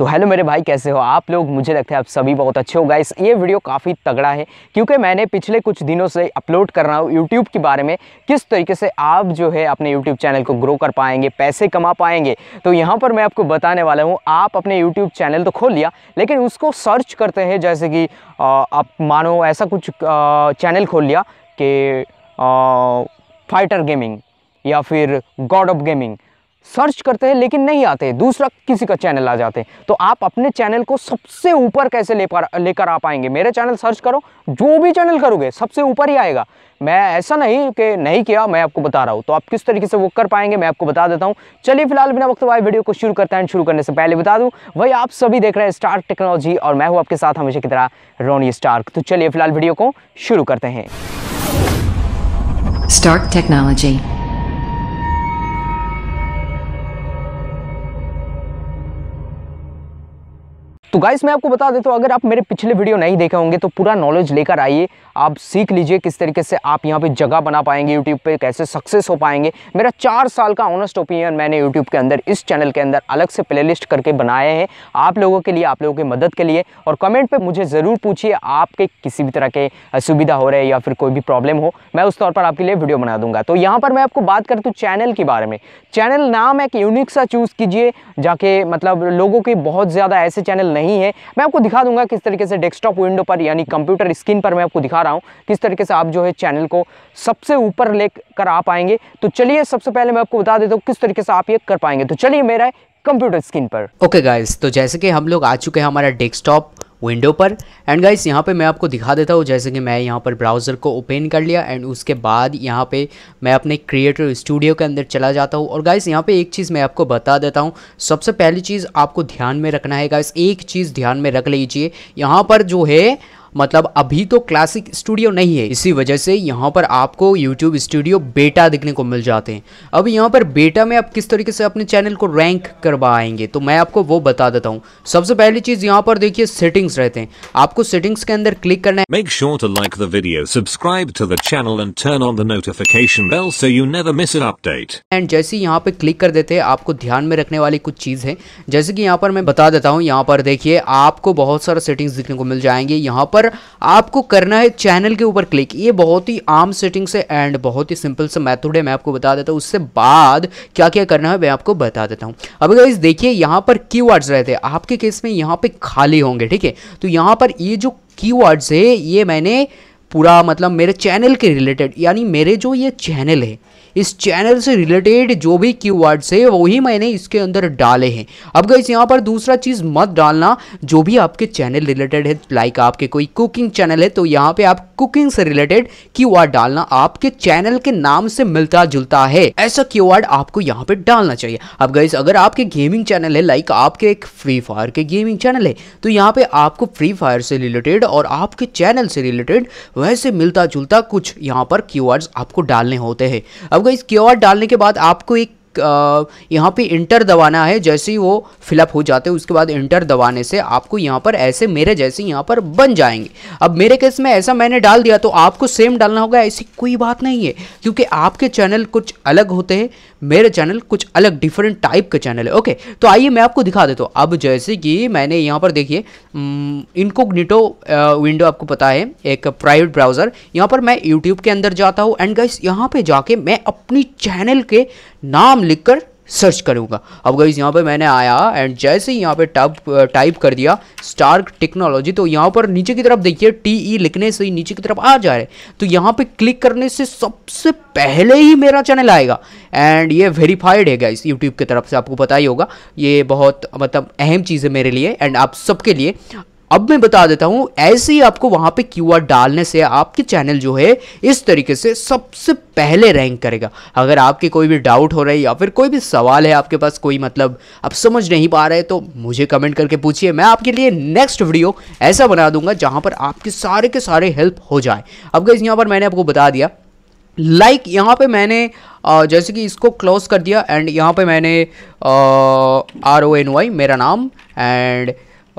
तो हेलो मेरे भाई कैसे हो आप लोग मुझे लगता है आप सभी बहुत अच्छे हो गाइस ये वीडियो काफ़ी तगड़ा है क्योंकि मैंने पिछले कुछ दिनों से अपलोड कर रहा हूँ यूट्यूब के बारे में किस तरीके से आप जो है अपने यूट्यूब चैनल को ग्रो कर पाएंगे पैसे कमा पाएंगे तो यहाँ पर मैं आपको बताने वाला हूँ आप अपने यूट्यूब चैनल तो खोल लिया लेकिन उसको सर्च करते हैं जैसे कि आप मानो ऐसा कुछ चैनल खोल लिया कि फाइटर गेमिंग या फिर गॉड ऑफ गेमिंग सर्च करते हैं लेकिन नहीं आते दूसरा किसी का चैनल आ जाते हैं तो आप अपने चैनल को सबसे ऊपर कैसे ले पा लेकर आ पाएंगे मेरे चैनल सर्च करो जो भी चैनल करोगे सबसे ऊपर ही आएगा मैं ऐसा नहीं कि नहीं किया मैं आपको बता रहा हूँ तो आप किस तरीके से वो कर पाएंगे मैं आपको बता देता हूँ चलिए फिलहाल बिना वक्त वाई वीडियो को शुरू करते हैं शुरू करने से पहले बता दूँ वही आप सभी देख रहे हैं स्टार टेक्नोलॉजी और मैं हूँ आपके साथ हमेशा की तरह रोनी स्टार्क तो चलिए फिलहाल वीडियो को शुरू करते हैं स्टार्क टेक्नोलॉजी तो गाइस मैं आपको बता देता हूँ अगर आप मेरे पिछले वीडियो नहीं देखे होंगे तो पूरा नॉलेज लेकर आइए आप सीख लीजिए किस तरीके से आप यहाँ पे जगह बना पाएंगे यूट्यूब पे कैसे सक्सेस हो पाएंगे मेरा चार साल का ऑनेस्ट ओपिनियन मैंने यूट्यूब के अंदर इस चैनल के अंदर अलग से प्ले करके बनाए हैं आप लोगों के लिए आप लोगों की मदद के लिए और कमेंट पर मुझे ज़रूर पूछिए आपके किसी भी तरह के असुविधा हो रहे या फिर कोई भी प्रॉब्लम हो मैं उस तौर पर आपके लिए वीडियो बना दूंगा तो यहाँ पर मैं आपको बात करता हूँ चैनल के बारे में चैनल नाम एक यूनिक सा चूज़ कीजिए जाके मतलब लोगों के बहुत ज़्यादा ऐसे चैनल नहीं नहीं है मैं आपको दिखा दूंगा किस तरीके से डेस्कटॉप विंडो पर यानी कंप्यूटर स्क्रीन पर मैं आपको दिखा रहा हूँ किस तरीके से आप जो है चैनल को सबसे ऊपर ले कर आ पाएंगे तो चलिए सबसे पहले मैं आपको बता देता हूँ किस तरीके से आप ये कर पाएंगे तो चलिए मेरा कंप्यूटर स्क्रीन पर ओके okay गाइज तो जैसे कि हम लोग आ चुके हैं हमारा डेस्कटॉप विंडो पर एंड गाइस यहाँ पे मैं आपको दिखा देता हूँ जैसे कि मैं यहाँ पर ब्राउज़र को ओपन कर लिया एंड उसके बाद यहाँ पे मैं अपने क्रिएटर स्टूडियो के अंदर चला जाता हूँ और गाइस यहाँ पे एक चीज़ मैं आपको बता देता हूँ सबसे पहली चीज़ आपको ध्यान में रखना है गाइस एक चीज़ ध्यान में रख लीजिए यहाँ पर जो है मतलब अभी तो क्लासिक स्टूडियो नहीं है इसी वजह से यहाँ पर आपको यूट्यूब स्टूडियो बेटा दिखने को मिल जाते हैं अब यहाँ पर बेटा में आप किस तरीके से अपने चैनल को रैंक करवाएंगे तो मैं आपको वो बता देता हूँ सबसे पहली चीज़ यहाँ पर देखिए सेटिंग्स रहते हैं आपको सेटिंग्स के अंदर क्लिक करना है make sure to like the video subscribe to the channel and turn on the notification bell so you never miss an update and जैसे यहाँ पे क्लिक कर देते हैं आपको ध्यान में रखने वाली कुछ चीज़ है जैसे कि यहाँ पर मैं बता देता हूँ यहाँ पर देखिए आपको बहुत सारा सेटिंग्स दिखने को मिल जाएंगे यहाँ पर पर आपको करना है चैनल के ऊपर क्लिक ये बहुत ही आम सेटिंग्स है एंड बहुत ही सिंपल से मैथड है मैं आपको बता देता हूँ उससे बाद क्या क्या करना है मैं आपको बता देता हूँ अब अगर देखिए यहाँ पर की रहते हैं आपके केस में यहाँ पर खाली होंगे ठीक है तो यहाँ पर ये जो की है ये मैंने पूरा मतलब मेरे चैनल के रिलेटेड यानी मेरे जो ये चैनल है इस चैनल से रिलेटेड जो भी की वर्ड्स है वही मैंने इसके अंदर डाले हैं अब गई यहाँ पर दूसरा चीज़ मत डालना जो भी आपके चैनल रिलेटेड है लाइक आपके कोई कुकिंग चैनल है तो यहाँ पे आप कुकिंग से रिलेटेड की डालना आपके चैनल के नाम से मिलता जुलता है ऐसा की आपको यहाँ पे डालना चाहिए अब गई अगर आपके गेमिंग चैनल है लाइक आपके एक फ्री फायर के गेमिंग चैनल है तो यहाँ पे आपको फ्री फायर से रिलेटेड और आपके चैनल से रिलेटेड वैसे मिलता जुलता कुछ यहाँ पर की आपको डालने होते हैं अब अब गाइस आर डालने के बाद आपको एक यहाँ पे इंटर दबाना है जैसे ही वो फिलअप हो जाते हैं उसके बाद इंटर दबाने से आपको यहाँ पर ऐसे मेरे जैसे यहाँ पर बन जाएंगे अब मेरे केस में ऐसा मैंने डाल दिया तो आपको सेम डालना होगा ऐसी कोई बात नहीं है क्योंकि आपके चैनल कुछ अलग होते हैं मेरे चैनल कुछ अलग डिफरेंट टाइप के चैनल है ओके तो आइए मैं आपको दिखा देता हूँ अब जैसे कि मैंने यहाँ पर देखिए इनको निटो विंडो आपको पता है एक प्राइवेट ब्राउज़र यहाँ पर मैं यूट्यूब के अंदर जाता हूँ एंड गाइस यहाँ पर जाके मैं अपनी चैनल के नाम नाम लिखकर सर्च करूंगा अब गई यहाँ पे मैंने आया एंड जैसे ही यहाँ पे टाइप टाइप कर दिया स्टार्क टेक्नोलॉजी तो यहाँ पर नीचे की तरफ देखिए टी ई e लिखने से ही नीचे की तरफ आ जा रहे तो यहाँ पे क्लिक करने से सबसे पहले ही मेरा चैनल आएगा एंड ये वेरीफाइड है गाइस यूट्यूब की तरफ से आपको पता ही होगा ये बहुत मतलब अहम चीज़ है मेरे लिए एंड आप सबके लिए अब मैं बता देता हूँ ऐसे ही आपको वहाँ पे क्यू डालने से आपके चैनल जो है इस तरीके से सबसे पहले रैंक करेगा अगर आपके कोई भी डाउट हो रहा है या फिर कोई भी सवाल है आपके पास कोई मतलब आप समझ नहीं पा रहे तो मुझे कमेंट करके पूछिए मैं आपके लिए नेक्स्ट वीडियो ऐसा बना दूंगा जहाँ पर आपके सारे के सारे हेल्प हो जाए अब गई यहाँ पर मैंने आपको बता दिया लाइक like, यहाँ पे मैंने जैसे कि इसको क्लोज कर दिया एंड यहाँ पे मैंने आर ओ एन वाई मेरा नाम एंड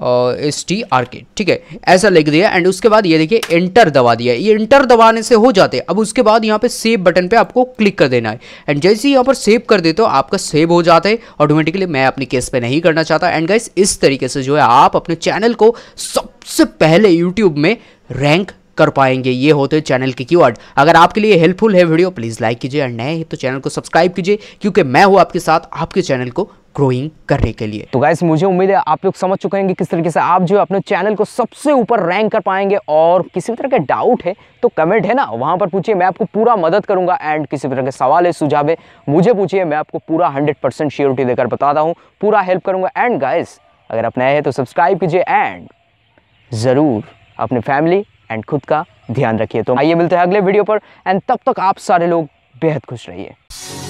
एस टी आर के ठीक है ऐसा लिख दिया एंड उसके बाद ये देखिए एंटर दबा दिया ये एंटर दबाने से हो जाते हैं अब उसके बाद यहाँ पे सेव बटन पे आपको क्लिक कर देना है एंड जैसे ही यहाँ पर सेव कर देते हो आपका सेव हो जाता है ऑटोमेटिकली मैं अपने केस पे नहीं करना चाहता एंड गाइस इस तरीके से जो है आप अपने चैनल को सबसे पहले यूट्यूब में रैंक कर पाएंगे ये होते हैं चैनल के कीवर्ड अगर आपके लिए हेल्पफुल है वीडियो प्लीज़ लाइक कीजिए और नए हैं तो चैनल को सब्सक्राइब कीजिए क्योंकि मैं हूँ आपके साथ आपके चैनल को ग्रोइंग करने के लिए तो गाइस मुझे उम्मीद है आप लोग समझ चुके हैं कि किस तरीके से आप जो अपने चैनल को सबसे ऊपर रैंक कर पाएंगे और किसी भी तरह के डाउट है तो कमेंट है ना वहाँ पर पूछिए मैं आपको पूरा मदद करूंगा एंड किसी भी तरह के सवाल है सुझाव है मुझे पूछिए मैं आपको पूरा हंड्रेड परसेंट श्योरिटी देकर बताता हूँ पूरा हेल्प करूंगा एंड गाइस अगर आप नए हैं तो सब्सक्राइब कीजिए एंड ज़रूर अपने फैमिली एंड खुद का ध्यान रखिए तो आइए मिलते हैं अगले वीडियो पर एंड तब तक आप सारे लोग बेहद खुश रहिए